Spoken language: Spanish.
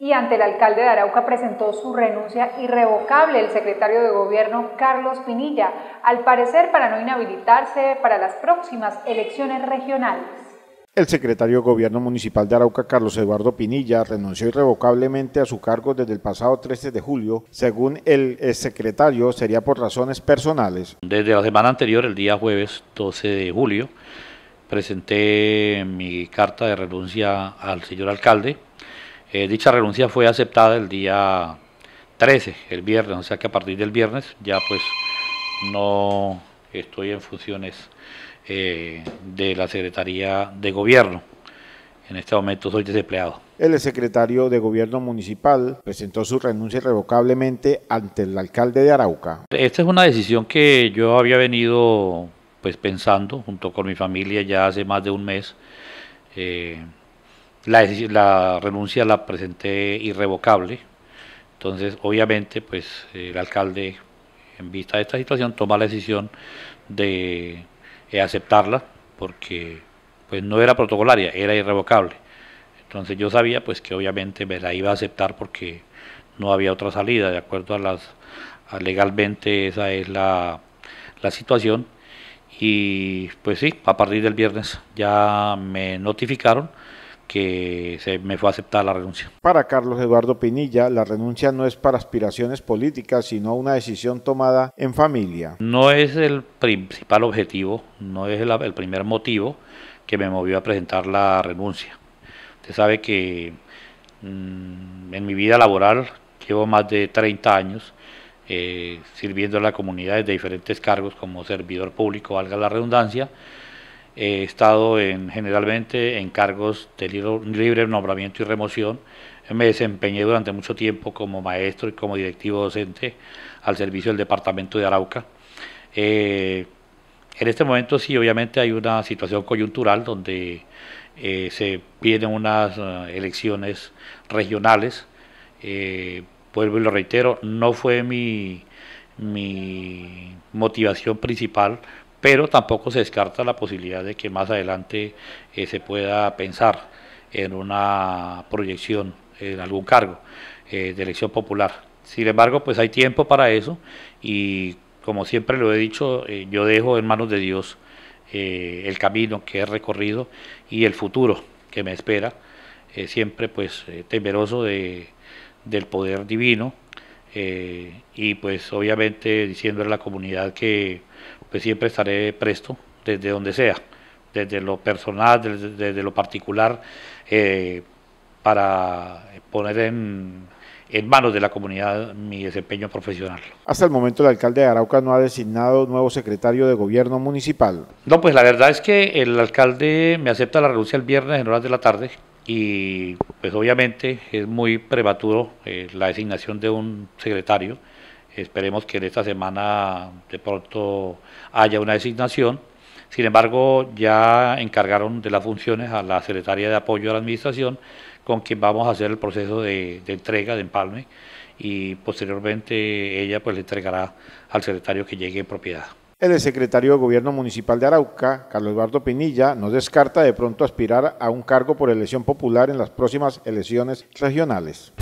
y ante el alcalde de Arauca presentó su renuncia irrevocable el secretario de gobierno Carlos Pinilla, al parecer para no inhabilitarse para las próximas elecciones regionales. El secretario de Gobierno Municipal de Arauca, Carlos Eduardo Pinilla, renunció irrevocablemente a su cargo desde el pasado 13 de julio. Según el eh, secretario, sería por razones personales. Desde la semana anterior, el día jueves 12 de julio, presenté mi carta de renuncia al señor alcalde eh, dicha renuncia fue aceptada el día 13, el viernes, o sea que a partir del viernes ya pues no estoy en funciones eh, de la Secretaría de Gobierno. En este momento soy desempleado. El secretario de Gobierno Municipal presentó su renuncia irrevocablemente ante el alcalde de Arauca. Esta es una decisión que yo había venido pues pensando junto con mi familia ya hace más de un mes. Eh, la, renuncia la presenté irrevocable, entonces obviamente pues el alcalde en vista de esta situación toma la decisión de aceptarla porque pues no era protocolaria, era irrevocable. Entonces yo sabía pues que obviamente me la iba a aceptar porque no había otra salida, de acuerdo a las legalmente esa es la, la situación. Y pues sí, a partir del viernes ya me notificaron que se me fue a aceptar la renuncia. Para Carlos Eduardo Pinilla, la renuncia no es para aspiraciones políticas, sino una decisión tomada en familia. No es el principal objetivo, no es el, primer motivo que me movió a presentar la renuncia. Usted sabe que mm, en mi vida laboral llevo más de 30 años eh, sirviendo a la comunidad de diferentes cargos como servidor público, valga la redundancia, he estado en, generalmente en cargos de libre nombramiento y remoción. Me desempeñé durante mucho tiempo como maestro y como directivo docente al servicio del departamento de Arauca. Eh, en este momento sí, obviamente hay una situación coyuntural donde eh, se vienen unas eh, elecciones regionales. Eh, vuelvo y lo reitero, no fue mi, mi motivación principal pero tampoco se descarta la posibilidad de que más adelante eh, se pueda pensar en una proyección en algún cargo eh, de elección popular. Sin embargo, pues hay tiempo para eso y como siempre lo he dicho, eh, yo dejo en manos de Dios el camino que he recorrido y el futuro que me espera, siempre pues temeroso del poder divino y pues obviamente diciendo a la comunidad que pues siempre estaré presto desde donde sea, desde lo personal, desde, lo particular, eh, para poner en, manos de la comunidad mi desempeño profesional. Hasta el momento el alcalde de Arauca no ha designado nuevo secretario de gobierno municipal. No, pues la verdad es que el alcalde me acepta la renuncia el viernes en horas de la tarde y pues obviamente es muy prematuro eh, la designación de un secretario. Esperemos que en esta semana de pronto haya una designación. Sin embargo, ya encargaron de las funciones a la secretaria de apoyo a la administración, con quien vamos a hacer el proceso de, entrega de empalme y posteriormente ella pues le entregará al secretario que llegue en propiedad. El secretario de Gobierno Municipal de Arauca, Carlos Eduardo Pinilla, no descarta de pronto aspirar a un cargo por elección popular en las próximas elecciones regionales.